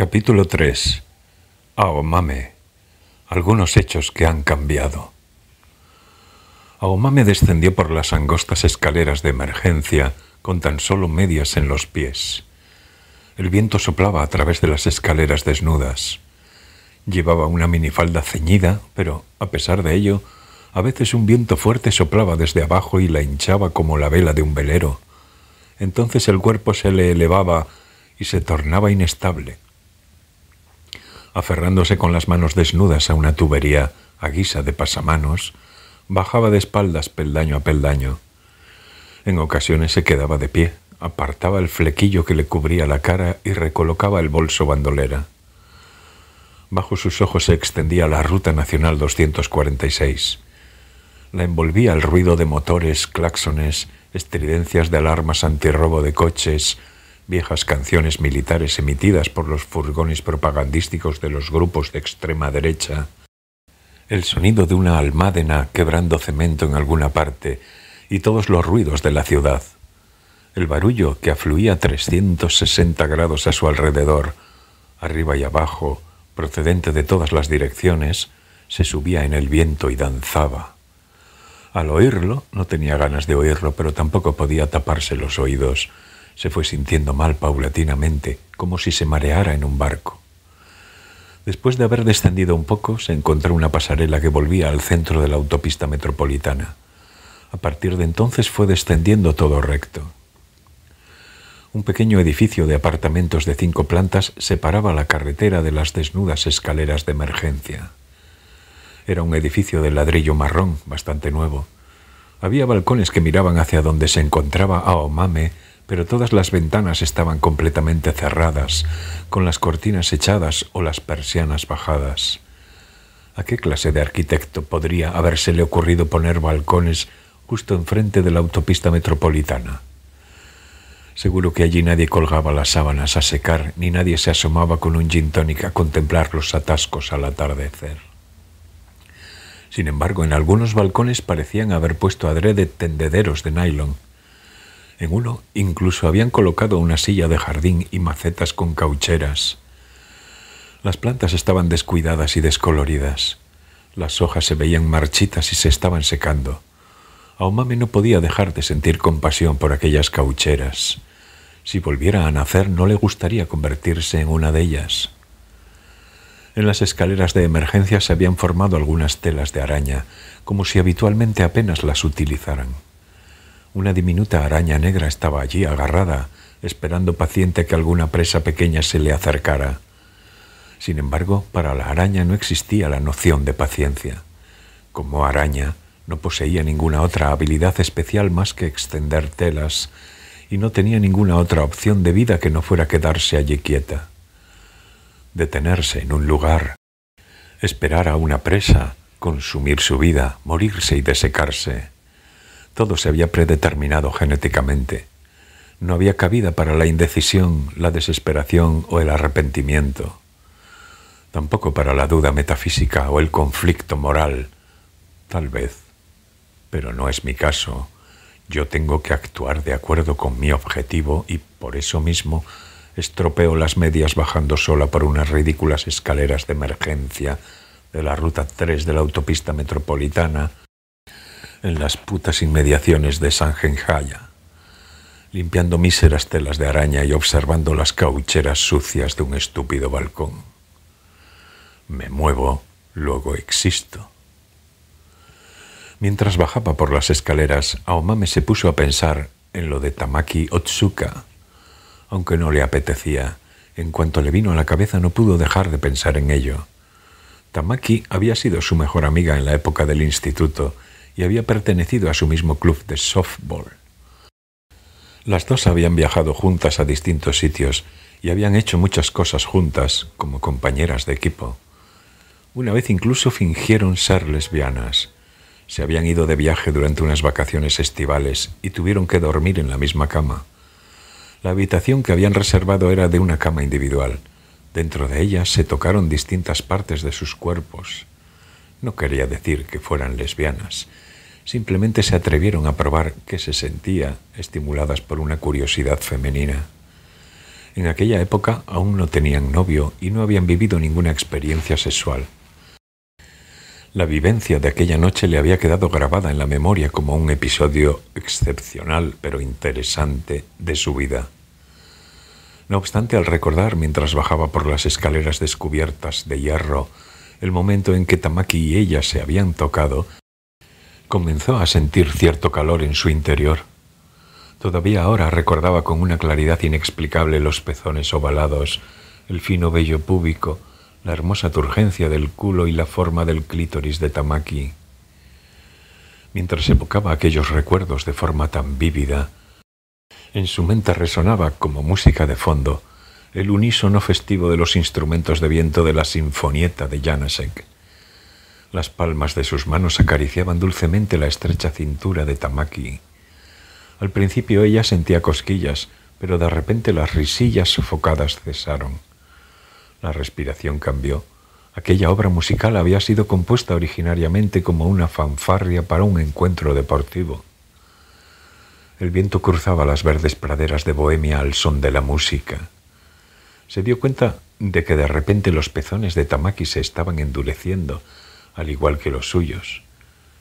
Capítulo 3. Aomame. Algunos hechos que han cambiado. Aomame oh, descendió por las angostas escaleras de emergencia con tan solo medias en los pies. El viento soplaba a través de las escaleras desnudas. Llevaba una minifalda ceñida, pero, a pesar de ello, a veces un viento fuerte soplaba desde abajo y la hinchaba como la vela de un velero. Entonces el cuerpo se le elevaba y se tornaba inestable aferrándose con las manos desnudas a una tubería a guisa de pasamanos, bajaba de espaldas peldaño a peldaño. En ocasiones se quedaba de pie, apartaba el flequillo que le cubría la cara y recolocaba el bolso bandolera. Bajo sus ojos se extendía la Ruta Nacional 246. La envolvía el ruido de motores, claxones, estridencias de alarmas antirrobo de coches, viejas canciones militares emitidas por los furgones propagandísticos de los grupos de extrema derecha, el sonido de una almádena quebrando cemento en alguna parte y todos los ruidos de la ciudad, el barullo que afluía 360 grados a su alrededor, arriba y abajo, procedente de todas las direcciones, se subía en el viento y danzaba. Al oírlo, no tenía ganas de oírlo, pero tampoco podía taparse los oídos se fue sintiendo mal paulatinamente, como si se mareara en un barco. Después de haber descendido un poco, se encontró una pasarela que volvía al centro de la autopista metropolitana. A partir de entonces fue descendiendo todo recto. Un pequeño edificio de apartamentos de cinco plantas separaba la carretera de las desnudas escaleras de emergencia. Era un edificio de ladrillo marrón, bastante nuevo. Había balcones que miraban hacia donde se encontraba Aomame pero todas las ventanas estaban completamente cerradas, con las cortinas echadas o las persianas bajadas. ¿A qué clase de arquitecto podría habérsele ocurrido poner balcones justo enfrente de la autopista metropolitana? Seguro que allí nadie colgaba las sábanas a secar, ni nadie se asomaba con un gin a contemplar los atascos al atardecer. Sin embargo, en algunos balcones parecían haber puesto adrede tendederos de nylon, en uno incluso habían colocado una silla de jardín y macetas con caucheras. Las plantas estaban descuidadas y descoloridas. Las hojas se veían marchitas y se estaban secando. Aumame no podía dejar de sentir compasión por aquellas caucheras. Si volviera a nacer no le gustaría convertirse en una de ellas. En las escaleras de emergencia se habían formado algunas telas de araña, como si habitualmente apenas las utilizaran. Una diminuta araña negra estaba allí agarrada, esperando paciente que alguna presa pequeña se le acercara. Sin embargo, para la araña no existía la noción de paciencia. Como araña, no poseía ninguna otra habilidad especial más que extender telas, y no tenía ninguna otra opción de vida que no fuera quedarse allí quieta. Detenerse en un lugar, esperar a una presa, consumir su vida, morirse y desecarse. Todo se había predeterminado genéticamente. No había cabida para la indecisión, la desesperación o el arrepentimiento. Tampoco para la duda metafísica o el conflicto moral. Tal vez. Pero no es mi caso. Yo tengo que actuar de acuerdo con mi objetivo y por eso mismo estropeo las medias bajando sola por unas ridículas escaleras de emergencia de la ruta 3 de la autopista metropolitana en las putas inmediaciones de San Genjaya, limpiando míseras telas de araña y observando las caucheras sucias de un estúpido balcón. Me muevo, luego existo. Mientras bajaba por las escaleras, Aomame se puso a pensar en lo de Tamaki Otsuka, aunque no le apetecía. En cuanto le vino a la cabeza no pudo dejar de pensar en ello. Tamaki había sido su mejor amiga en la época del instituto y había pertenecido a su mismo club de softball. Las dos habían viajado juntas a distintos sitios y habían hecho muchas cosas juntas como compañeras de equipo. Una vez incluso fingieron ser lesbianas. Se habían ido de viaje durante unas vacaciones estivales y tuvieron que dormir en la misma cama. La habitación que habían reservado era de una cama individual. Dentro de ella se tocaron distintas partes de sus cuerpos. No quería decir que fueran lesbianas, Simplemente se atrevieron a probar qué se sentía estimuladas por una curiosidad femenina. En aquella época aún no tenían novio y no habían vivido ninguna experiencia sexual. La vivencia de aquella noche le había quedado grabada en la memoria como un episodio excepcional pero interesante de su vida. No obstante, al recordar mientras bajaba por las escaleras descubiertas de hierro el momento en que Tamaki y ella se habían tocado, comenzó a sentir cierto calor en su interior. Todavía ahora recordaba con una claridad inexplicable los pezones ovalados, el fino vello púbico, la hermosa turgencia del culo y la forma del clítoris de Tamaki. Mientras evocaba aquellos recuerdos de forma tan vívida, en su mente resonaba como música de fondo el unísono festivo de los instrumentos de viento de la sinfonieta de Janasek. Las palmas de sus manos acariciaban dulcemente la estrecha cintura de Tamaki. Al principio ella sentía cosquillas, pero de repente las risillas sofocadas cesaron. La respiración cambió. Aquella obra musical había sido compuesta originariamente como una fanfarria para un encuentro deportivo. El viento cruzaba las verdes praderas de Bohemia al son de la música. Se dio cuenta de que de repente los pezones de Tamaki se estaban endureciendo al igual que los suyos.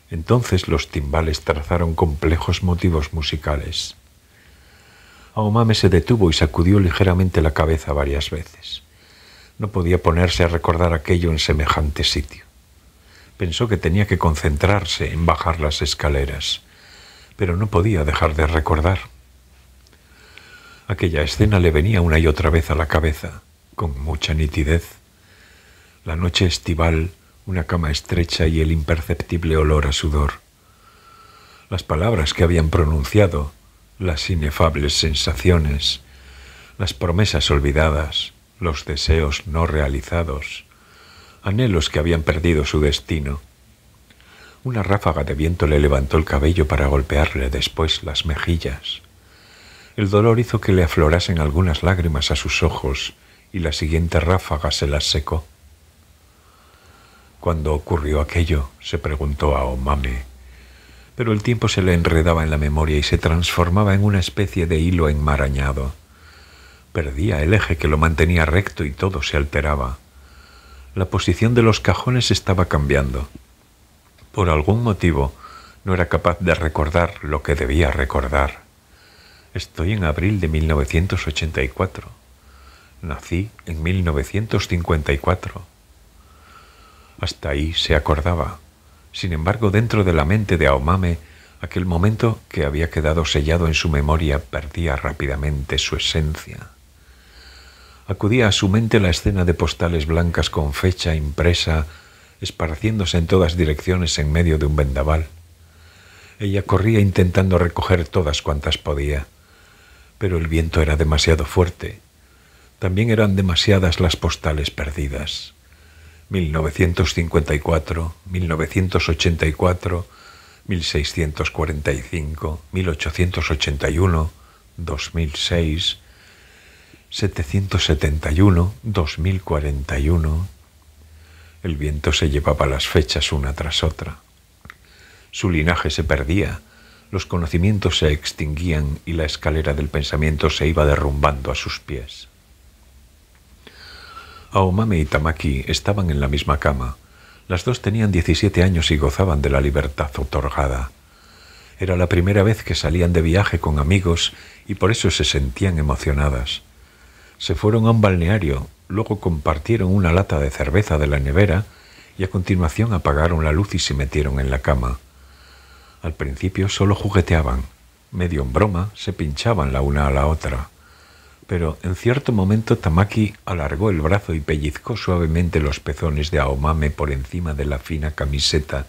Entonces los timbales trazaron complejos motivos musicales. Aomame se detuvo y sacudió ligeramente la cabeza varias veces. No podía ponerse a recordar aquello en semejante sitio. Pensó que tenía que concentrarse en bajar las escaleras, pero no podía dejar de recordar. Aquella escena le venía una y otra vez a la cabeza, con mucha nitidez. La noche estival una cama estrecha y el imperceptible olor a sudor. Las palabras que habían pronunciado, las inefables sensaciones, las promesas olvidadas, los deseos no realizados, anhelos que habían perdido su destino. Una ráfaga de viento le levantó el cabello para golpearle después las mejillas. El dolor hizo que le aflorasen algunas lágrimas a sus ojos y la siguiente ráfaga se las secó. Cuando ocurrió aquello, se preguntó a Omame. Pero el tiempo se le enredaba en la memoria y se transformaba en una especie de hilo enmarañado. Perdía el eje que lo mantenía recto y todo se alteraba. La posición de los cajones estaba cambiando. Por algún motivo, no era capaz de recordar lo que debía recordar. Estoy en abril de 1984. Nací en 1954. Hasta ahí se acordaba. Sin embargo, dentro de la mente de Aomame, aquel momento que había quedado sellado en su memoria perdía rápidamente su esencia. Acudía a su mente la escena de postales blancas con fecha impresa, esparciéndose en todas direcciones en medio de un vendaval. Ella corría intentando recoger todas cuantas podía, pero el viento era demasiado fuerte. También eran demasiadas las postales perdidas. 1954, 1984, 1645, 1881, 2006, 771, 2041. El viento se llevaba las fechas una tras otra. Su linaje se perdía, los conocimientos se extinguían y la escalera del pensamiento se iba derrumbando a sus pies. Aomame y Tamaki estaban en la misma cama. Las dos tenían 17 años y gozaban de la libertad otorgada. Era la primera vez que salían de viaje con amigos y por eso se sentían emocionadas. Se fueron a un balneario, luego compartieron una lata de cerveza de la nevera y a continuación apagaron la luz y se metieron en la cama. Al principio solo jugueteaban, medio en broma, se pinchaban la una a la otra pero en cierto momento Tamaki alargó el brazo y pellizcó suavemente los pezones de Aomame por encima de la fina camiseta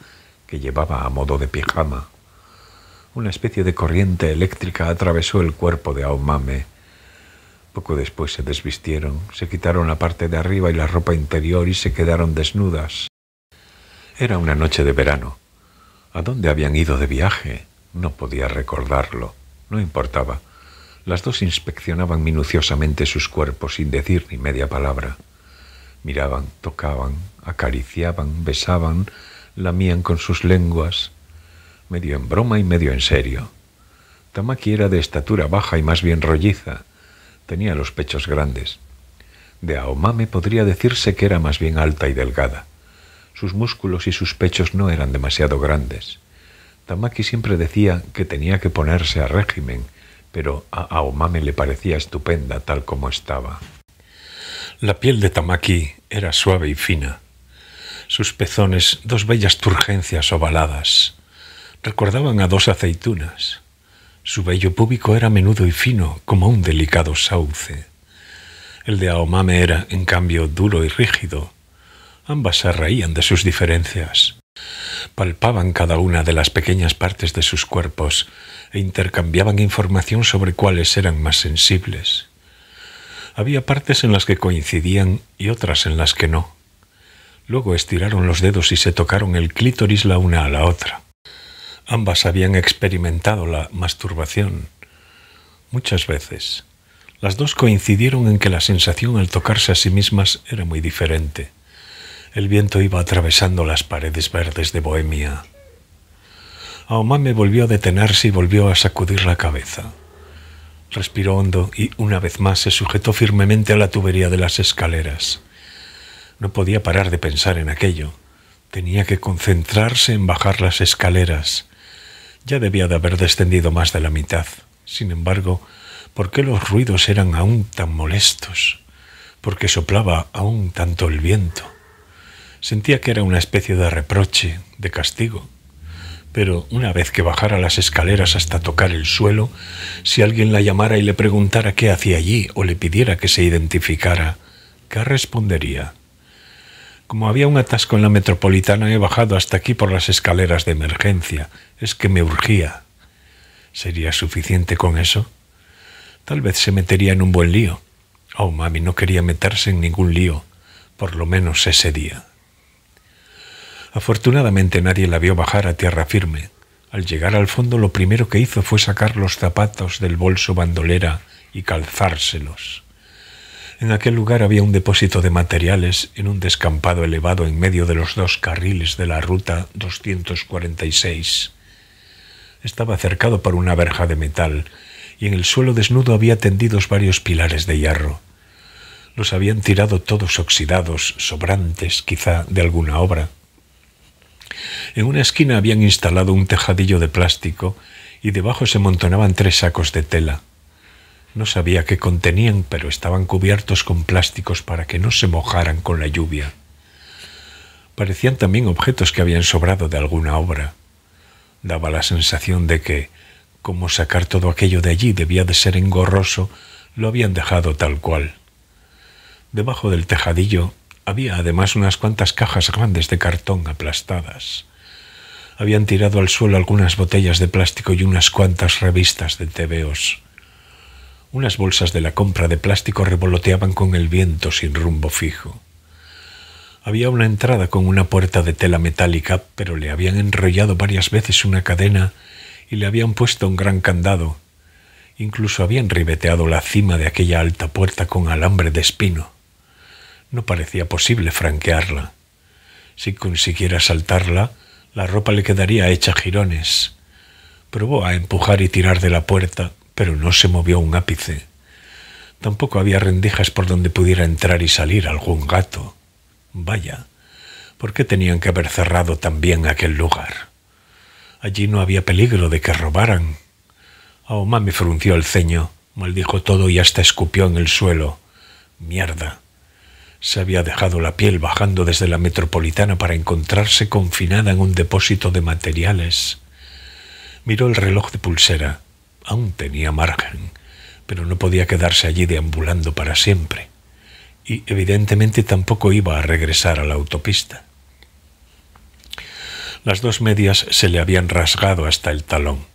que llevaba a modo de pijama. Una especie de corriente eléctrica atravesó el cuerpo de Aomame. Poco después se desvistieron, se quitaron la parte de arriba y la ropa interior y se quedaron desnudas. Era una noche de verano. ¿A dónde habían ido de viaje? No podía recordarlo. No importaba. Las dos inspeccionaban minuciosamente sus cuerpos sin decir ni media palabra. Miraban, tocaban, acariciaban, besaban, lamían con sus lenguas, medio en broma y medio en serio. Tamaki era de estatura baja y más bien rolliza. Tenía los pechos grandes. De Aomame podría decirse que era más bien alta y delgada. Sus músculos y sus pechos no eran demasiado grandes. Tamaki siempre decía que tenía que ponerse a régimen pero a Aomame le parecía estupenda tal como estaba. La piel de Tamaki era suave y fina, sus pezones dos bellas turgencias ovaladas. Recordaban a dos aceitunas. Su vello púbico era menudo y fino, como un delicado sauce. El de Aomame era, en cambio, duro y rígido. Ambas se reían de sus diferencias. Palpaban cada una de las pequeñas partes de sus cuerpos e intercambiaban información sobre cuáles eran más sensibles. Había partes en las que coincidían y otras en las que no. Luego estiraron los dedos y se tocaron el clítoris la una a la otra. Ambas habían experimentado la masturbación muchas veces. Las dos coincidieron en que la sensación al tocarse a sí mismas era muy diferente. El viento iba atravesando las paredes verdes de Bohemia. me volvió a detenerse y volvió a sacudir la cabeza. Respiró hondo y una vez más se sujetó firmemente a la tubería de las escaleras. No podía parar de pensar en aquello. Tenía que concentrarse en bajar las escaleras. Ya debía de haber descendido más de la mitad. Sin embargo, ¿por qué los ruidos eran aún tan molestos? ¿Por qué soplaba aún tanto el viento? Sentía que era una especie de reproche, de castigo. Pero una vez que bajara las escaleras hasta tocar el suelo, si alguien la llamara y le preguntara qué hacía allí o le pidiera que se identificara, ¿qué respondería? Como había un atasco en la metropolitana, he bajado hasta aquí por las escaleras de emergencia. Es que me urgía. ¿Sería suficiente con eso? Tal vez se metería en un buen lío. Oh, mami no quería meterse en ningún lío, por lo menos ese día. Afortunadamente nadie la vio bajar a tierra firme. Al llegar al fondo lo primero que hizo fue sacar los zapatos del bolso bandolera y calzárselos. En aquel lugar había un depósito de materiales en un descampado elevado en medio de los dos carriles de la ruta 246. Estaba cercado por una verja de metal y en el suelo desnudo había tendidos varios pilares de hierro. Los habían tirado todos oxidados, sobrantes quizá de alguna obra. En una esquina habían instalado un tejadillo de plástico y debajo se montonaban tres sacos de tela. No sabía qué contenían, pero estaban cubiertos con plásticos para que no se mojaran con la lluvia. Parecían también objetos que habían sobrado de alguna obra. Daba la sensación de que, como sacar todo aquello de allí debía de ser engorroso, lo habían dejado tal cual. Debajo del tejadillo había además unas cuantas cajas grandes de cartón aplastadas. Habían tirado al suelo algunas botellas de plástico y unas cuantas revistas de tebeos. Unas bolsas de la compra de plástico revoloteaban con el viento sin rumbo fijo. Había una entrada con una puerta de tela metálica, pero le habían enrollado varias veces una cadena y le habían puesto un gran candado. Incluso habían ribeteado la cima de aquella alta puerta con alambre de espino. No parecía posible franquearla. Si consiguiera saltarla, la ropa le quedaría hecha jirones. Probó a empujar y tirar de la puerta, pero no se movió un ápice. Tampoco había rendijas por donde pudiera entrar y salir algún gato. Vaya, ¿por qué tenían que haber cerrado también aquel lugar? Allí no había peligro de que robaran. Aoma me frunció el ceño, maldijo todo y hasta escupió en el suelo. Mierda se había dejado la piel bajando desde la metropolitana para encontrarse confinada en un depósito de materiales. Miró el reloj de pulsera. Aún tenía margen, pero no podía quedarse allí deambulando para siempre. Y evidentemente tampoco iba a regresar a la autopista. Las dos medias se le habían rasgado hasta el talón.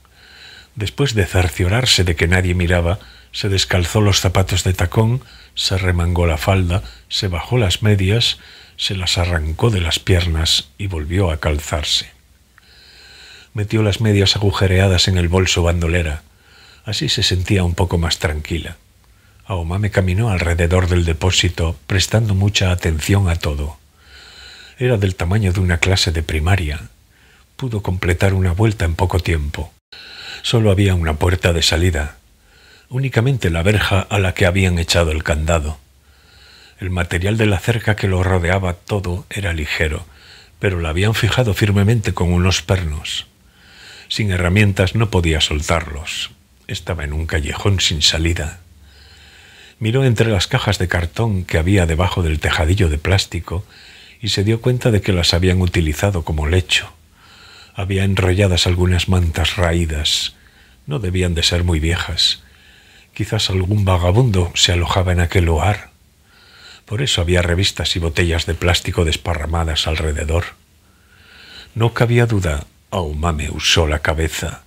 Después de cerciorarse de que nadie miraba, se descalzó los zapatos de tacón, se remangó la falda, se bajó las medias, se las arrancó de las piernas y volvió a calzarse. Metió las medias agujereadas en el bolso bandolera. Así se sentía un poco más tranquila. me caminó alrededor del depósito, prestando mucha atención a todo. Era del tamaño de una clase de primaria. Pudo completar una vuelta en poco tiempo. Solo había una puerta de salida, únicamente la verja a la que habían echado el candado. El material de la cerca que lo rodeaba todo era ligero, pero la habían fijado firmemente con unos pernos. Sin herramientas no podía soltarlos. Estaba en un callejón sin salida. Miró entre las cajas de cartón que había debajo del tejadillo de plástico y se dio cuenta de que las habían utilizado como lecho. Había enrolladas algunas mantas raídas. No debían de ser muy viejas Quizás algún vagabundo se alojaba en aquel hogar. Por eso había revistas y botellas de plástico desparramadas alrededor. No cabía duda, Aumame oh, usó la cabeza.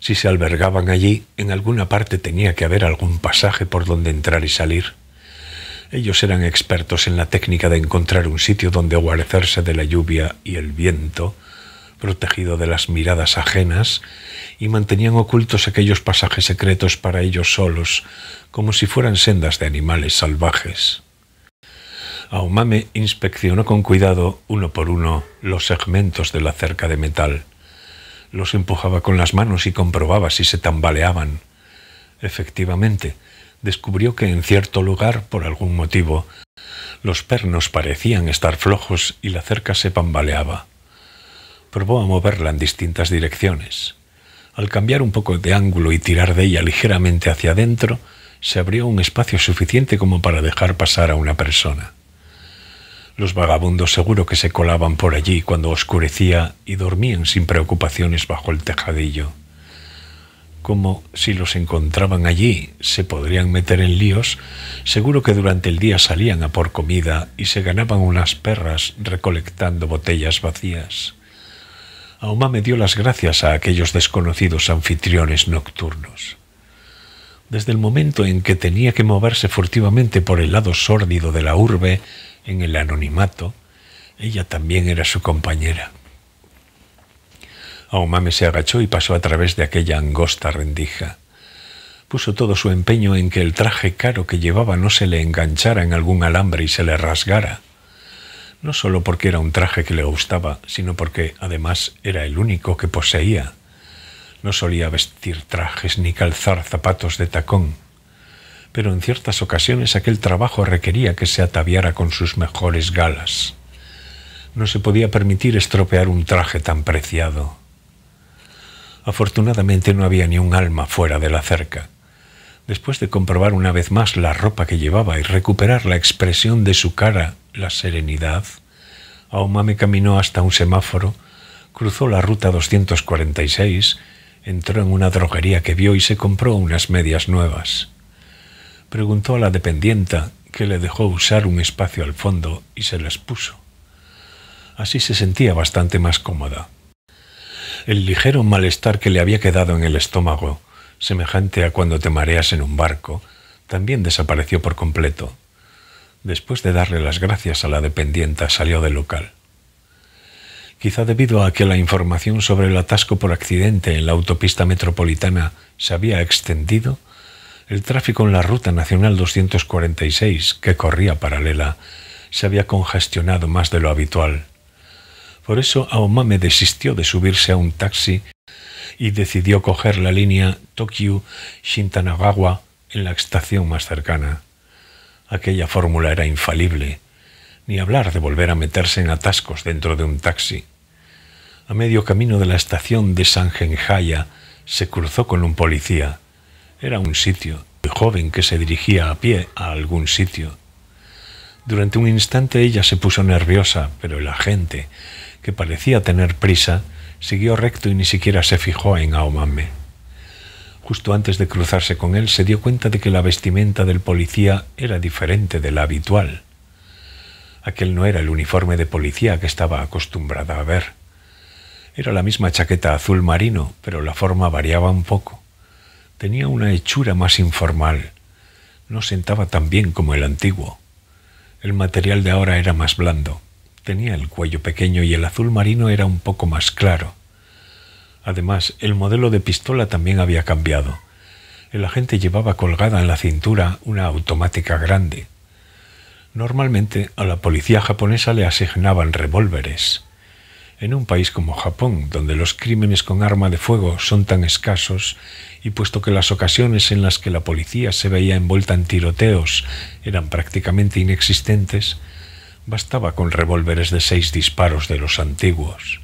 Si se albergaban allí, en alguna parte tenía que haber algún pasaje por donde entrar y salir. Ellos eran expertos en la técnica de encontrar un sitio donde guarecerse de la lluvia y el viento, protegido de las miradas ajenas y mantenían ocultos aquellos pasajes secretos para ellos solos, como si fueran sendas de animales salvajes. Aumame inspeccionó con cuidado, uno por uno, los segmentos de la cerca de metal. Los empujaba con las manos y comprobaba si se tambaleaban. Efectivamente, descubrió que en cierto lugar, por algún motivo, los pernos parecían estar flojos y la cerca se tambaleaba. Probó a moverla en distintas direcciones. Al cambiar un poco de ángulo y tirar de ella ligeramente hacia adentro, se abrió un espacio suficiente como para dejar pasar a una persona. Los vagabundos seguro que se colaban por allí cuando oscurecía y dormían sin preocupaciones bajo el tejadillo. Como si los encontraban allí, se podrían meter en líos, seguro que durante el día salían a por comida y se ganaban unas perras recolectando botellas vacías. Auma me dio las gracias a aquellos desconocidos anfitriones nocturnos. Desde el momento en que tenía que moverse furtivamente por el lado sórdido de la urbe, en el anonimato, ella también era su compañera. Aumame se agachó y pasó a través de aquella angosta rendija. Puso todo su empeño en que el traje caro que llevaba no se le enganchara en algún alambre y se le rasgara no solo porque era un traje que le gustaba, sino porque además era el único que poseía. No solía vestir trajes ni calzar zapatos de tacón, pero en ciertas ocasiones aquel trabajo requería que se ataviara con sus mejores galas. No se podía permitir estropear un traje tan preciado. Afortunadamente no había ni un alma fuera de la cerca Después de comprobar una vez más la ropa que llevaba y recuperar la expresión de su cara, la serenidad, me caminó hasta un semáforo, cruzó la ruta 246, entró en una droguería que vio y se compró unas medias nuevas. Preguntó a la dependienta, que le dejó usar un espacio al fondo y se las puso. Así se sentía bastante más cómoda. El ligero malestar que le había quedado en el estómago semejante a cuando te mareas en un barco, también desapareció por completo. Después de darle las gracias a la dependienta, salió del local. Quizá debido a que la información sobre el atasco por accidente en la autopista metropolitana se había extendido, el tráfico en la Ruta Nacional 246, que corría paralela, se había congestionado más de lo habitual. Por eso Aomame desistió de subirse a un taxi y decidió coger la línea Tokyo-Shintanagawa en la estación más cercana. Aquella fórmula era infalible, ni hablar de volver a meterse en atascos dentro de un taxi. A medio camino de la estación de Sangenjaya se cruzó con un policía. Era un sitio, un joven que se dirigía a pie a algún sitio. Durante un instante ella se puso nerviosa, pero el agente, que parecía tener prisa, Siguió recto y ni siquiera se fijó en Aomame. Justo antes de cruzarse con él, se dio cuenta de que la vestimenta del policía era diferente de la habitual. Aquel no era el uniforme de policía que estaba acostumbrada a ver. Era la misma chaqueta azul marino, pero la forma variaba un poco. Tenía una hechura más informal. No sentaba tan bien como el antiguo. El material de ahora era más blando, Tenía el cuello pequeño y el azul marino era un poco más claro. Además, el modelo de pistola también había cambiado. El agente llevaba colgada en la cintura una automática grande. Normalmente a la policía japonesa le asignaban revólveres. En un país como Japón, donde los crímenes con arma de fuego son tan escasos, y puesto que las ocasiones en las que la policía se veía envuelta en tiroteos eran prácticamente inexistentes, Bastaba con revólveres de seis disparos de los antiguos.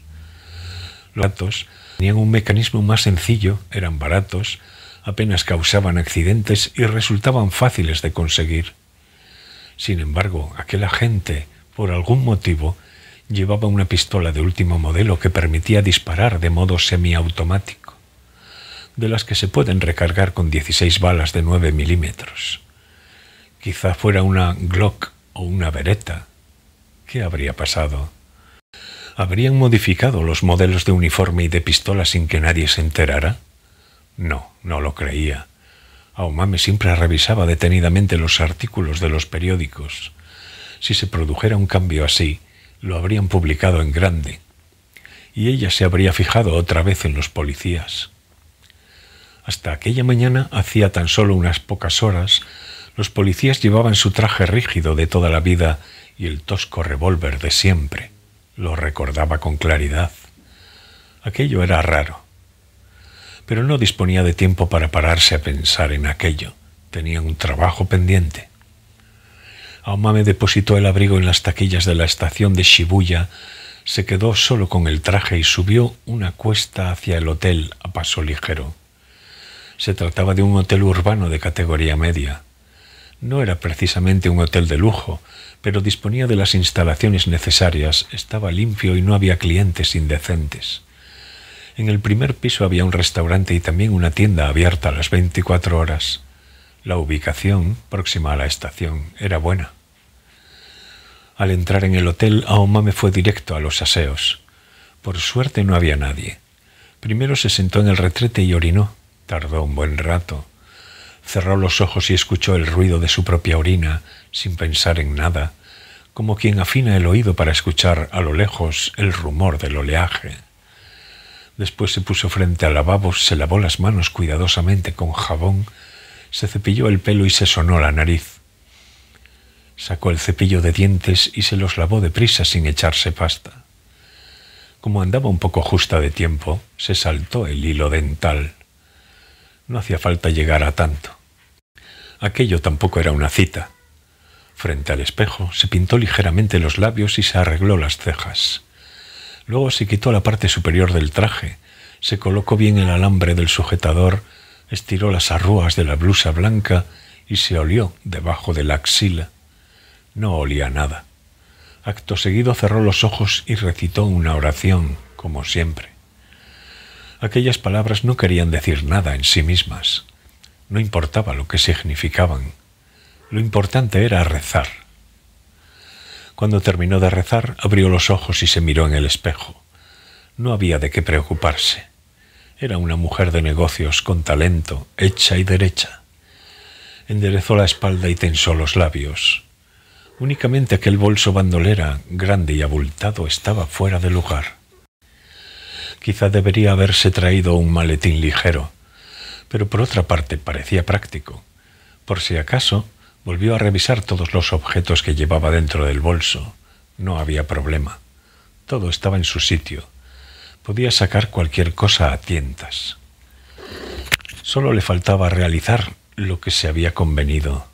Los gatos tenían un mecanismo más sencillo, eran baratos, apenas causaban accidentes y resultaban fáciles de conseguir. Sin embargo, aquel agente, por algún motivo, llevaba una pistola de último modelo que permitía disparar de modo semiautomático, de las que se pueden recargar con 16 balas de 9 milímetros. Quizá fuera una Glock o una Beretta, ¿qué habría pasado? ¿Habrían modificado los modelos de uniforme y de pistola sin que nadie se enterara? No, no lo creía. Aumame siempre revisaba detenidamente los artículos de los periódicos. Si se produjera un cambio así, lo habrían publicado en grande. Y ella se habría fijado otra vez en los policías. Hasta aquella mañana, hacía tan solo unas pocas horas, los policías llevaban su traje rígido de toda la vida y el tosco revólver de siempre. Lo recordaba con claridad. Aquello era raro. Pero no disponía de tiempo para pararse a pensar en aquello. Tenía un trabajo pendiente. Aoma me depositó el abrigo en las taquillas de la estación de Shibuya, se quedó solo con el traje y subió una cuesta hacia el hotel a paso ligero. Se trataba de un hotel urbano de categoría media. No era precisamente un hotel de lujo, pero disponía de las instalaciones necesarias, estaba limpio y no había clientes indecentes. En el primer piso había un restaurante y también una tienda abierta a las 24 horas. La ubicación, próxima a la estación, era buena. Al entrar en el hotel, Aoma me fue directo a los aseos. Por suerte no había nadie. Primero se sentó en el retrete y orinó. Tardó un buen rato. Cerró los ojos y escuchó el ruido de su propia orina, sin pensar en nada, como quien afina el oído para escuchar a lo lejos el rumor del oleaje. Después se puso frente al lavabo, se lavó las manos cuidadosamente con jabón, se cepilló el pelo y se sonó la nariz. Sacó el cepillo de dientes y se los lavó deprisa sin echarse pasta. Como andaba un poco justa de tiempo, se saltó el hilo dental. No hacía falta llegar a tanto. Aquello tampoco era una cita frente al espejo, se pintó ligeramente los labios y se arregló las cejas. Luego se quitó la parte superior del traje, se colocó bien el alambre del sujetador, estiró las arrugas de la blusa blanca y se olió debajo de la axila. No olía nada. Acto seguido cerró los ojos y recitó una oración, como siempre. Aquellas palabras no querían decir nada en sí mismas. No importaba lo que significaban lo importante era rezar. Cuando terminó de rezar, abrió los ojos y se miró en el espejo. No había de qué preocuparse. Era una mujer de negocios con talento, hecha y derecha. Enderezó la espalda y tensó los labios. Únicamente aquel bolso bandolera, grande y abultado, estaba fuera de lugar. Quizá debería haberse traído un maletín ligero, pero por otra parte parecía práctico. Por si acaso, Volvió a revisar todos los objetos que llevaba dentro del bolso. No había problema. Todo estaba en su sitio. Podía sacar cualquier cosa a tientas. Solo le faltaba realizar lo que se había convenido.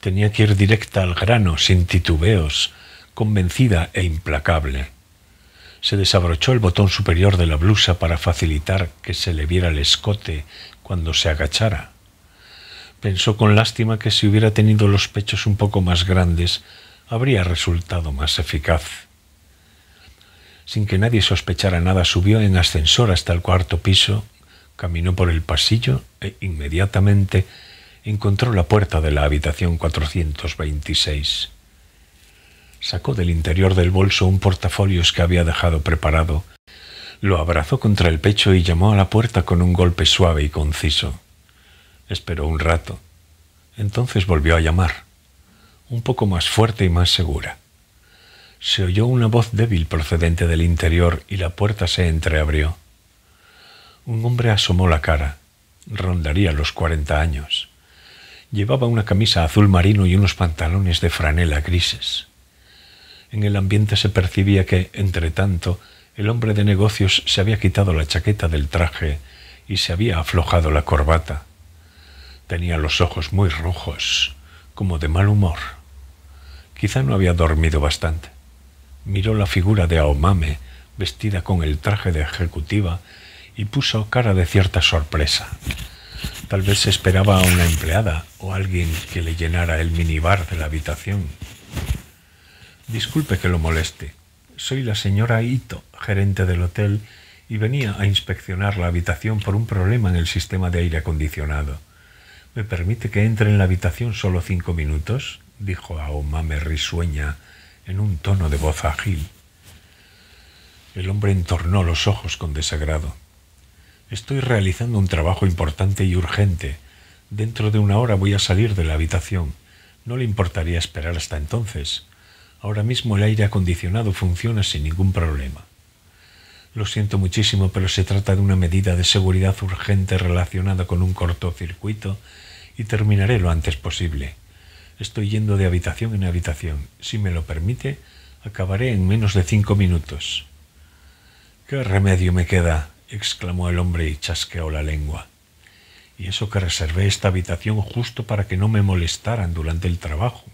Tenía que ir directa al grano, sin titubeos, convencida e implacable. Se desabrochó el botón superior de la blusa para facilitar que se le viera el escote cuando se agachara. Pensó con lástima que si hubiera tenido los pechos un poco más grandes, habría resultado más eficaz. Sin que nadie sospechara nada, subió en ascensor hasta el cuarto piso, caminó por el pasillo e inmediatamente encontró la puerta de la habitación 426. Sacó del interior del bolso un portafolios que había dejado preparado, lo abrazó contra el pecho y llamó a la puerta con un golpe suave y conciso. Esperó un rato. Entonces volvió a llamar, un poco más fuerte y más segura. Se oyó una voz débil procedente del interior y la puerta se entreabrió. Un hombre asomó la cara. Rondaría los cuarenta años. Llevaba una camisa azul marino y unos pantalones de franela grises. En el ambiente se percibía que, entre tanto, el hombre de negocios se había quitado la chaqueta del traje y se había aflojado la corbata. Tenía los ojos muy rojos, como de mal humor. Quizá no había dormido bastante. Miró la figura de Aomame, vestida con el traje de ejecutiva, y puso cara de cierta sorpresa. Tal vez esperaba a una empleada o alguien que le llenara el minibar de la habitación. Disculpe que lo moleste. Soy la señora Ito, gerente del hotel, y venía a inspeccionar la habitación por un problema en el sistema de aire acondicionado. ¿Me permite que entre en la habitación solo cinco minutos? dijo Aomame risueña en un tono de voz ágil. El hombre entornó los ojos con desagrado. Estoy realizando un trabajo importante y urgente. Dentro de una hora voy a salir de la habitación. No le importaría esperar hasta entonces. Ahora mismo el aire acondicionado funciona sin ningún problema. Lo siento muchísimo, pero se trata de una medida de seguridad urgente relacionada con un cortocircuito y terminaré lo antes posible. Estoy yendo de habitación en habitación. Si me lo permite, acabaré en menos de cinco minutos. ¿Qué remedio me queda? exclamó el hombre y chasqueó la lengua. Y eso que reservé esta habitación justo para que no me molestaran durante el trabajo.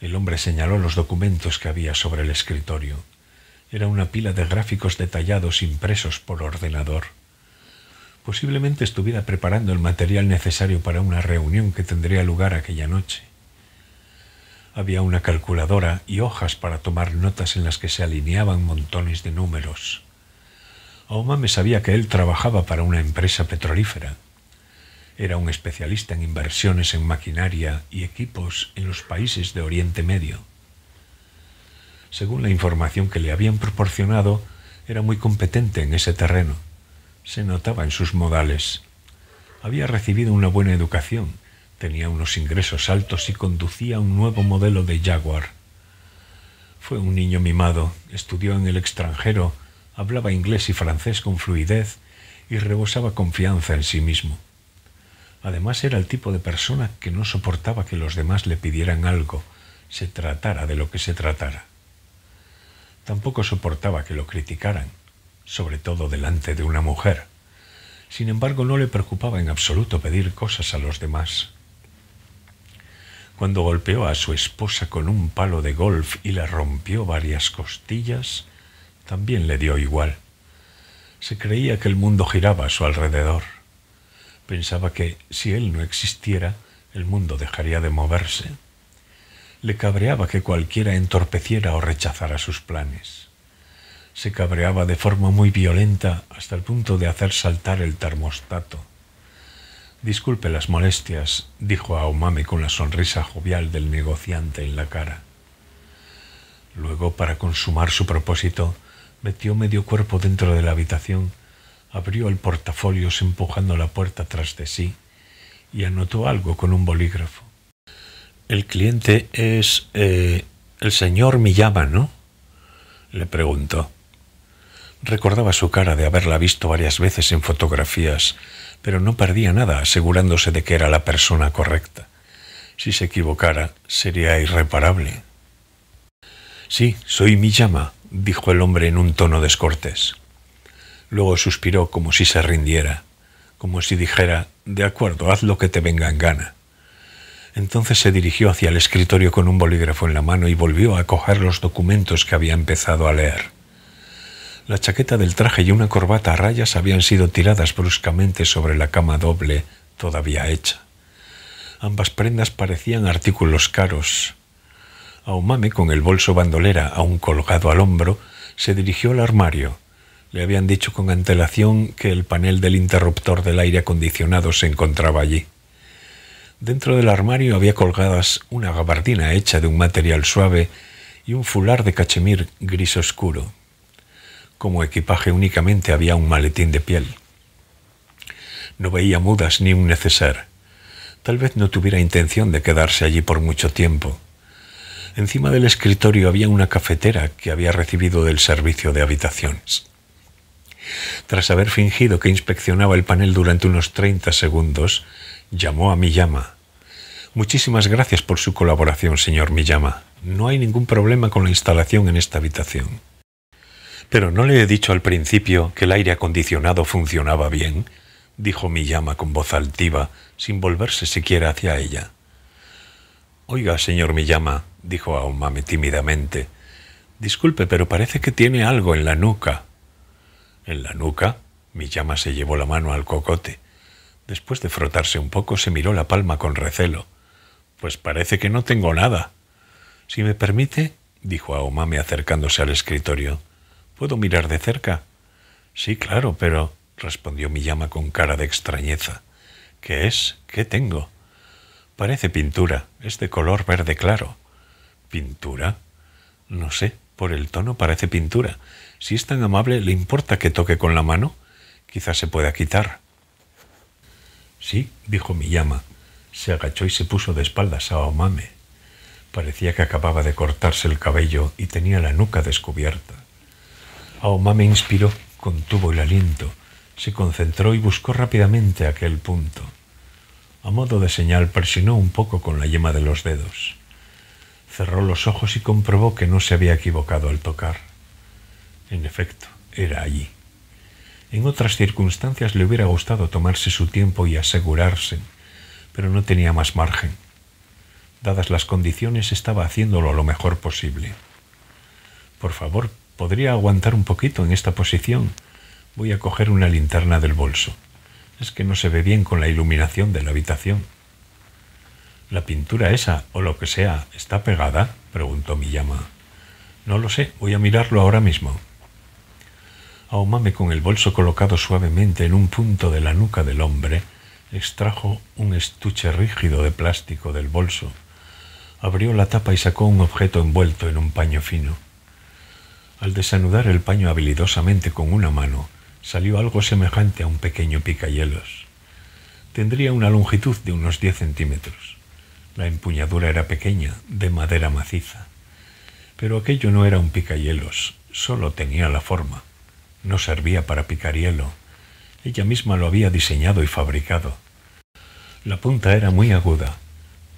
El hombre señaló los documentos que había sobre el escritorio. Era una pila de gráficos detallados impresos por ordenador. Posiblemente estuviera preparando el material necesario para una reunión que tendría lugar aquella noche. Había una calculadora y hojas para tomar notas en las que se alineaban montones de números. me sabía que él trabajaba para una empresa petrolífera. Era un especialista en inversiones en maquinaria y equipos en los países de Oriente Medio. Según la información que le habían proporcionado, era muy competente en ese terreno se notaba en sus modales. Había recibido una buena educación, tenía unos ingresos altos y conducía un nuevo modelo de Jaguar. Fue un niño mimado, estudió en el extranjero, hablaba inglés y francés con fluidez y rebosaba confianza en sí mismo. Además era el tipo de persona que no soportaba que los demás le pidieran algo, se tratara de lo que se tratara. Tampoco soportaba que lo criticaran, sobre todo delante de una mujer. Sin embargo, no le preocupaba en absoluto pedir cosas a los demás. Cuando golpeó a su esposa con un palo de golf y la rompió varias costillas, también le dio igual. Se creía que el mundo giraba a su alrededor. Pensaba que, si él no existiera, el mundo dejaría de moverse. Le cabreaba que cualquiera entorpeciera o rechazara sus planes. Se cabreaba de forma muy violenta hasta el punto de hacer saltar el termostato. Disculpe las molestias, dijo a Omame con la sonrisa jovial del negociante en la cara. Luego, para consumar su propósito, metió medio cuerpo dentro de la habitación, abrió el portafolios empujando la puerta tras de sí y anotó algo con un bolígrafo. El cliente es... Eh, el señor Miyama, ¿no? le preguntó. Recordaba su cara de haberla visto varias veces en fotografías, pero no perdía nada asegurándose de que era la persona correcta. Si se equivocara, sería irreparable. Sí, soy mi llama, dijo el hombre en un tono descortés. Luego suspiró como si se rindiera, como si dijera, de acuerdo, haz lo que te venga en gana. Entonces se dirigió hacia el escritorio con un bolígrafo en la mano y volvió a coger los documentos que había empezado a leer. La chaqueta del traje y una corbata a rayas habían sido tiradas bruscamente sobre la cama doble todavía hecha. Ambas prendas parecían artículos caros. Aumame, con el bolso bandolera aún colgado al hombro, se dirigió al armario. Le habían dicho con antelación que el panel del interruptor del aire acondicionado se encontraba allí. Dentro del armario había colgadas una gabardina hecha de un material suave y un fular de cachemir gris oscuro. Como equipaje únicamente había un maletín de piel. No veía mudas ni un neceser. Tal vez no tuviera intención de quedarse allí por mucho tiempo. Encima del escritorio había una cafetera que había recibido del servicio de habitaciones. Tras haber fingido que inspeccionaba el panel durante unos 30 segundos, llamó a Miyama. Muchísimas gracias por su colaboración, señor Miyama. No hay ningún problema con la instalación en esta habitación. Pero no le he dicho al principio que el aire acondicionado funcionaba bien, dijo llama con voz altiva, sin volverse siquiera hacia ella. Oiga, señor llama, dijo Aomame tímidamente, disculpe, pero parece que tiene algo en la nuca. En la nuca, llama se llevó la mano al cocote. Después de frotarse un poco, se miró la palma con recelo. Pues parece que no tengo nada. Si me permite, dijo Aomame acercándose al escritorio, ¿Puedo mirar de cerca? Sí, claro, pero respondió mi llama con cara de extrañeza. ¿Qué es? ¿Qué tengo? Parece pintura. Es de color verde claro. ¿Pintura? No sé, por el tono parece pintura. Si es tan amable, ¿le importa que toque con la mano? Quizás se pueda quitar. Sí, dijo mi llama. Se agachó y se puso de espaldas a Omame. Parecía que acababa de cortarse el cabello y tenía la nuca descubierta me inspiró, contuvo el aliento, se concentró y buscó rápidamente aquel punto. A modo de señal presionó un poco con la yema de los dedos. Cerró los ojos y comprobó que no se había equivocado al tocar. En efecto, era allí. En otras circunstancias le hubiera gustado tomarse su tiempo y asegurarse, pero no tenía más margen. Dadas las condiciones, estaba haciéndolo lo mejor posible. Por favor, Podría aguantar un poquito en esta posición. Voy a coger una linterna del bolso. Es que no se ve bien con la iluminación de la habitación. ¿La pintura esa, o lo que sea, está pegada? preguntó mi llama. No lo sé, voy a mirarlo ahora mismo. Aomame, con el bolso colocado suavemente en un punto de la nuca del hombre, extrajo un estuche rígido de plástico del bolso, abrió la tapa y sacó un objeto envuelto en un paño fino. Al desanudar el paño habilidosamente con una mano, salió algo semejante a un pequeño picayelos. Tendría una longitud de unos 10 centímetros. La empuñadura era pequeña, de madera maciza. Pero aquello no era un picayelos, solo tenía la forma. No servía para picar hielo. Ella misma lo había diseñado y fabricado. La punta era muy aguda,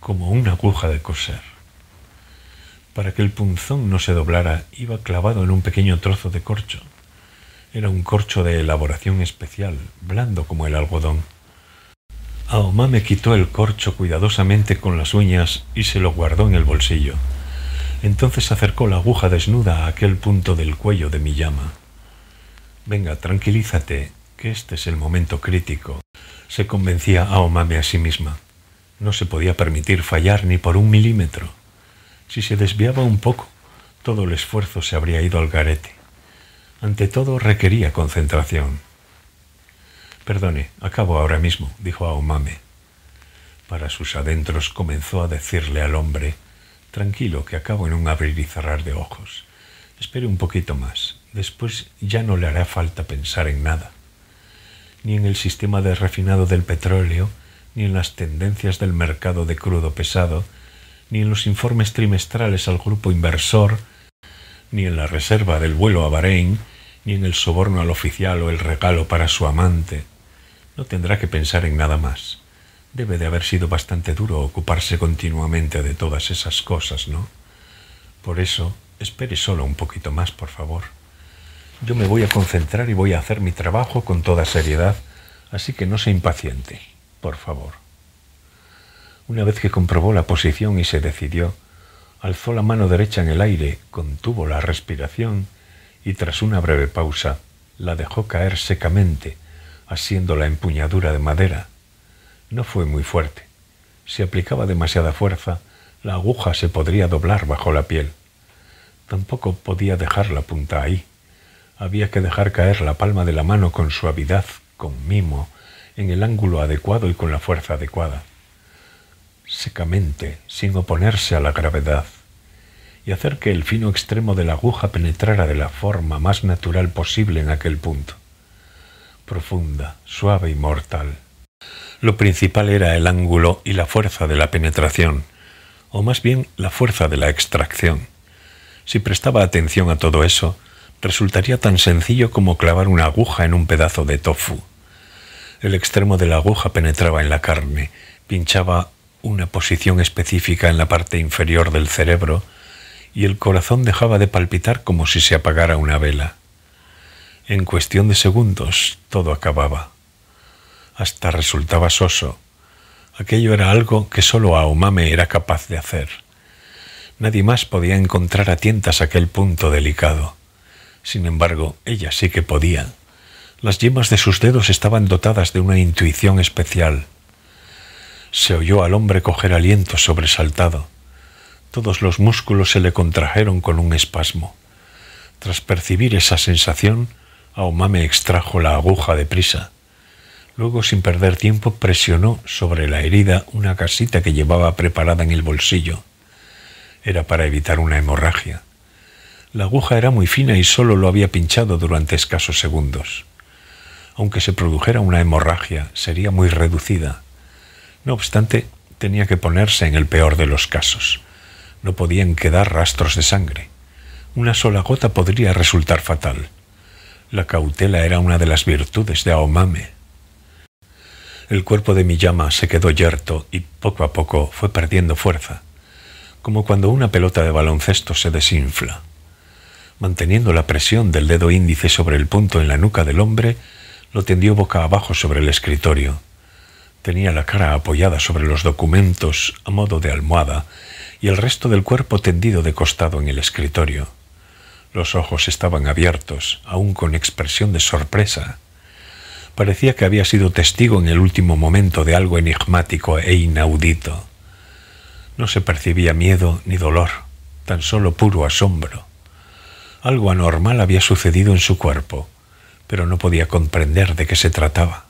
como una aguja de coser. Para que el punzón no se doblara, iba clavado en un pequeño trozo de corcho. Era un corcho de elaboración especial, blando como el algodón. Aoma me quitó el corcho cuidadosamente con las uñas y se lo guardó en el bolsillo. Entonces acercó la aguja desnuda a aquel punto del cuello de mi llama. Venga, tranquilízate, que este es el momento crítico, se convencía Aomame a sí misma. No se podía permitir fallar ni por un milímetro. Si se desviaba un poco, todo el esfuerzo se habría ido al garete. Ante todo requería concentración. Perdone, acabo ahora mismo, dijo a Omame. Para sus adentros comenzó a decirle al hombre, tranquilo, que acabo en un abrir y cerrar de ojos. Espere un poquito más, después ya no le hará falta pensar en nada. Ni en el sistema de refinado del petróleo, ni en las tendencias del mercado de crudo pesado, ni en los informes trimestrales al grupo inversor, ni en la reserva del vuelo a Bahrein, ni en el soborno al oficial o el regalo para su amante. No tendrá que pensar en nada más. Debe de haber sido bastante duro ocuparse continuamente de todas esas cosas, ¿no? Por eso, espere solo un poquito más, por favor. Yo me voy a concentrar y voy a hacer mi trabajo con toda seriedad, así que no se impaciente, por favor. Una vez que comprobó la posición y se decidió, alzó la mano derecha en el aire, contuvo la respiración y tras una breve pausa la dejó caer secamente, haciendo la empuñadura de madera. No fue muy fuerte. Si aplicaba demasiada fuerza, la aguja se podría doblar bajo la piel. Tampoco podía dejar la punta ahí. Había que dejar caer la palma de la mano con suavidad, con mimo, en el ángulo adecuado y con la fuerza adecuada secamente, sin oponerse a la gravedad, y hacer que el fino extremo de la aguja penetrara de la forma más natural posible en aquel punto, profunda, suave y mortal. Lo principal era el ángulo y la fuerza de la penetración, o más bien la fuerza de la extracción. Si prestaba atención a todo eso, resultaría tan sencillo como clavar una aguja en un pedazo de tofu. El extremo de la aguja penetraba en la carne, pinchaba una posición específica en la parte inferior del cerebro y el corazón dejaba de palpitar como si se apagara una vela. En cuestión de segundos todo acababa. Hasta resultaba soso. Aquello era algo que solo Aomame era capaz de hacer. Nadie más podía encontrar a tientas aquel punto delicado. Sin embargo, ella sí que podía. Las yemas de sus dedos estaban dotadas de una intuición especial se oyó al hombre coger aliento sobresaltado. Todos los músculos se le contrajeron con un espasmo. Tras percibir esa sensación, Aumame extrajo la aguja de prisa. Luego, sin perder tiempo, presionó sobre la herida una casita que llevaba preparada en el bolsillo. Era para evitar una hemorragia. La aguja era muy fina y solo lo había pinchado durante escasos segundos. Aunque se produjera una hemorragia, sería muy reducida. No obstante, tenía que ponerse en el peor de los casos. No podían quedar rastros de sangre. Una sola gota podría resultar fatal. La cautela era una de las virtudes de Aomame. El cuerpo de Miyama se quedó yerto y poco a poco fue perdiendo fuerza, como cuando una pelota de baloncesto se desinfla. Manteniendo la presión del dedo índice sobre el punto en la nuca del hombre, lo tendió boca abajo sobre el escritorio. Tenía la cara apoyada sobre los documentos a modo de almohada y el resto del cuerpo tendido de costado en el escritorio. Los ojos estaban abiertos, aún con expresión de sorpresa. Parecía que había sido testigo en el último momento de algo enigmático e inaudito. No se percibía miedo ni dolor, tan solo puro asombro. Algo anormal había sucedido en su cuerpo, pero no podía comprender de qué se trataba.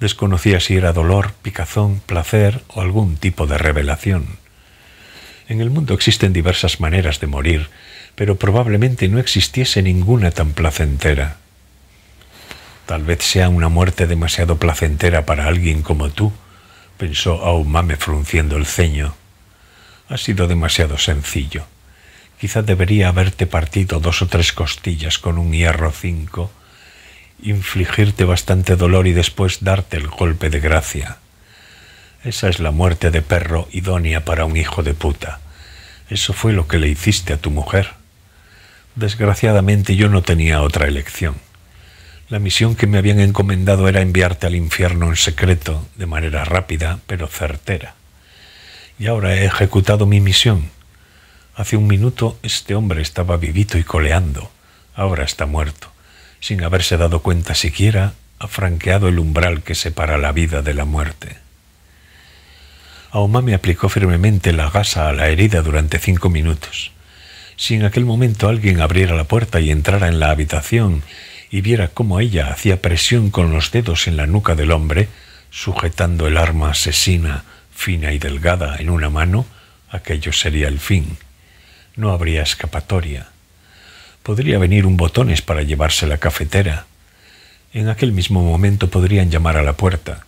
Desconocía si era dolor, picazón, placer o algún tipo de revelación. En el mundo existen diversas maneras de morir, pero probablemente no existiese ninguna tan placentera. Tal vez sea una muerte demasiado placentera para alguien como tú, pensó Aumame frunciendo el ceño. Ha sido demasiado sencillo. Quizá debería haberte partido dos o tres costillas con un hierro cinco infligirte bastante dolor y después darte el golpe de gracia. Esa es la muerte de perro idónea para un hijo de puta. Eso fue lo que le hiciste a tu mujer. Desgraciadamente yo no tenía otra elección. La misión que me habían encomendado era enviarte al infierno en secreto, de manera rápida, pero certera. Y ahora he ejecutado mi misión. Hace un minuto este hombre estaba vivito y coleando. Ahora está muerto sin haberse dado cuenta siquiera, ha franqueado el umbral que separa la vida de la muerte. me aplicó firmemente la gasa a la herida durante cinco minutos. Si en aquel momento alguien abriera la puerta y entrara en la habitación y viera cómo ella hacía presión con los dedos en la nuca del hombre, sujetando el arma asesina, fina y delgada, en una mano, aquello sería el fin. No habría escapatoria. Podría venir un botones para llevarse la cafetera. En aquel mismo momento podrían llamar a la puerta,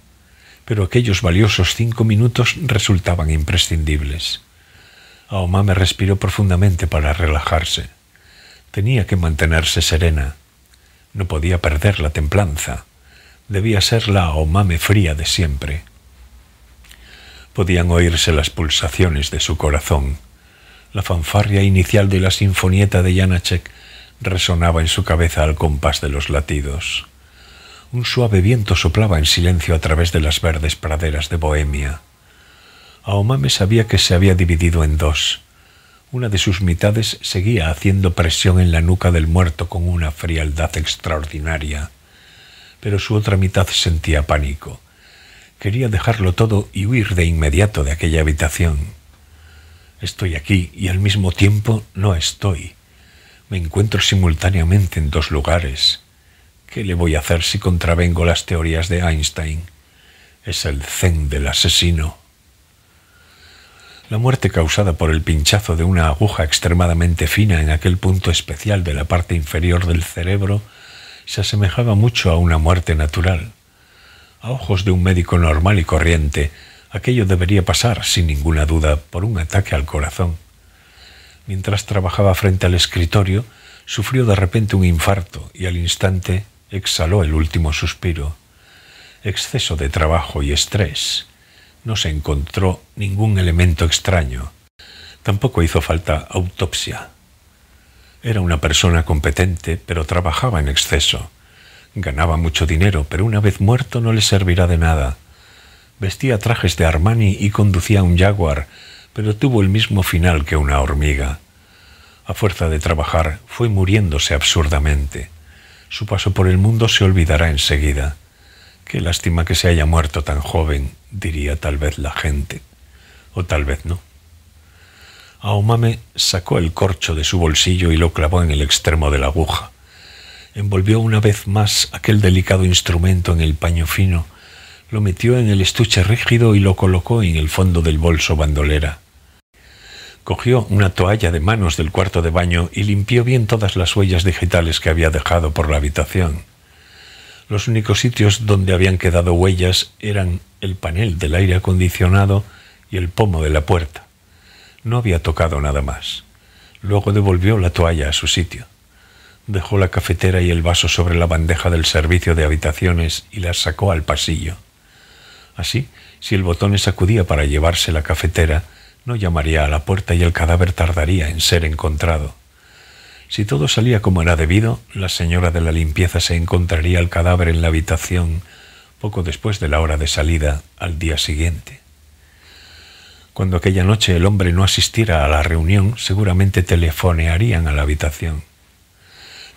pero aquellos valiosos cinco minutos resultaban imprescindibles. me respiró profundamente para relajarse. Tenía que mantenerse serena. No podía perder la templanza. Debía ser la Aomame fría de siempre. Podían oírse las pulsaciones de su corazón. La fanfarria inicial de la sinfonieta de Janáček resonaba en su cabeza al compás de los latidos. Un suave viento soplaba en silencio a través de las verdes praderas de Bohemia. Aomame sabía que se había dividido en dos. Una de sus mitades seguía haciendo presión en la nuca del muerto con una frialdad extraordinaria, pero su otra mitad sentía pánico. Quería dejarlo todo y huir de inmediato de aquella habitación. Estoy aquí y al mismo tiempo no estoy me encuentro simultáneamente en dos lugares. ¿Qué le voy a hacer si contravengo las teorías de Einstein? Es el zen del asesino. La muerte causada por el pinchazo de una aguja extremadamente fina en aquel punto especial de la parte inferior del cerebro se asemejaba mucho a una muerte natural. A ojos de un médico normal y corriente, aquello debería pasar, sin ninguna duda, por un ataque al corazón mientras trabajaba frente al escritorio, sufrió de repente un infarto y al instante exhaló el último suspiro. Exceso de trabajo y estrés. No se encontró ningún elemento extraño. Tampoco hizo falta autopsia. Era una persona competente, pero trabajaba en exceso. Ganaba mucho dinero, pero una vez muerto no le servirá de nada. Vestía trajes de Armani y conducía un Jaguar, pero tuvo el mismo final que una hormiga. A fuerza de trabajar, fue muriéndose absurdamente. Su paso por el mundo se olvidará enseguida. Qué lástima que se haya muerto tan joven, diría tal vez la gente. O tal vez no. Aomame sacó el corcho de su bolsillo y lo clavó en el extremo de la aguja. Envolvió una vez más aquel delicado instrumento en el paño fino, lo metió en el estuche rígido y lo colocó en el fondo del bolso bandolera cogió una toalla de manos del cuarto de baño y limpió bien todas las huellas digitales que había dejado por la habitación. Los únicos sitios donde habían quedado huellas eran el panel del aire acondicionado y el pomo de la puerta. No había tocado nada más. Luego devolvió la toalla a su sitio. Dejó la cafetera y el vaso sobre la bandeja del servicio de habitaciones y las sacó al pasillo. Así, si el botón sacudía para llevarse la cafetera, no llamaría a la puerta y el cadáver tardaría en ser encontrado. Si todo salía como era debido, la señora de la limpieza se encontraría el cadáver en la habitación poco después de la hora de salida al día siguiente. Cuando aquella noche el hombre no asistiera a la reunión, seguramente telefonearían a la habitación.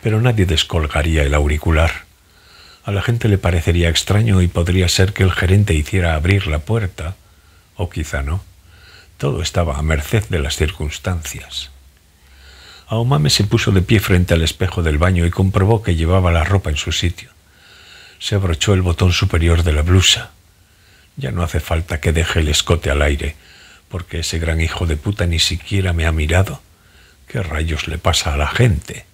Pero nadie descolgaría el auricular. A la gente le parecería extraño y podría ser que el gerente hiciera abrir la puerta, o quizá no. Todo estaba a merced de las circunstancias. Aomame se puso de pie frente al espejo del baño y comprobó que llevaba la ropa en su sitio. Se abrochó el botón superior de la blusa. Ya no hace falta que deje el escote al aire, porque ese gran hijo de puta ni siquiera me ha mirado. ¿Qué rayos le pasa a la gente?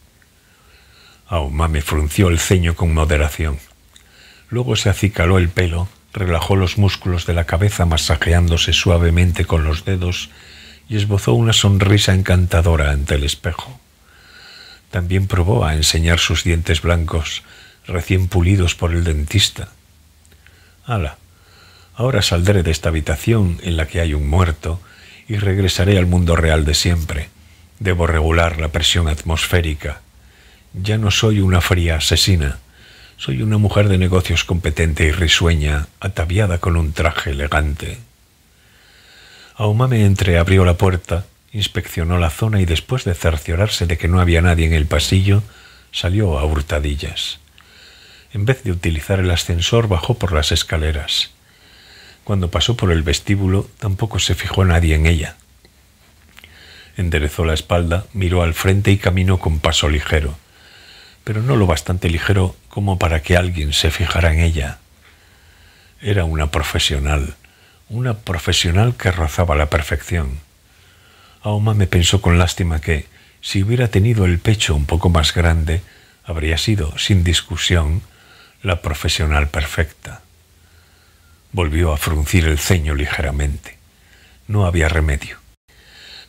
Aomame frunció el ceño con moderación. Luego se acicaló el pelo relajó los músculos de la cabeza masajeándose suavemente con los dedos y esbozó una sonrisa encantadora ante el espejo. También probó a enseñar sus dientes blancos, recién pulidos por el dentista. «Hala, ahora saldré de esta habitación en la que hay un muerto y regresaré al mundo real de siempre. Debo regular la presión atmosférica. Ya no soy una fría asesina soy una mujer de negocios competente y risueña, ataviada con un traje elegante. Aumame entreabrió la puerta, inspeccionó la zona y después de cerciorarse de que no había nadie en el pasillo, salió a hurtadillas. En vez de utilizar el ascensor, bajó por las escaleras. Cuando pasó por el vestíbulo, tampoco se fijó nadie en ella. Enderezó la espalda, miró al frente y caminó con paso ligero, pero no lo bastante ligero como para que alguien se fijara en ella. Era una profesional, una profesional que rozaba la perfección. Aoma me pensó con lástima que, si hubiera tenido el pecho un poco más grande, habría sido, sin discusión, la profesional perfecta. Volvió a fruncir el ceño ligeramente. No había remedio.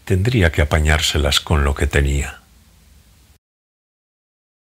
Tendría que apañárselas con lo que tenía.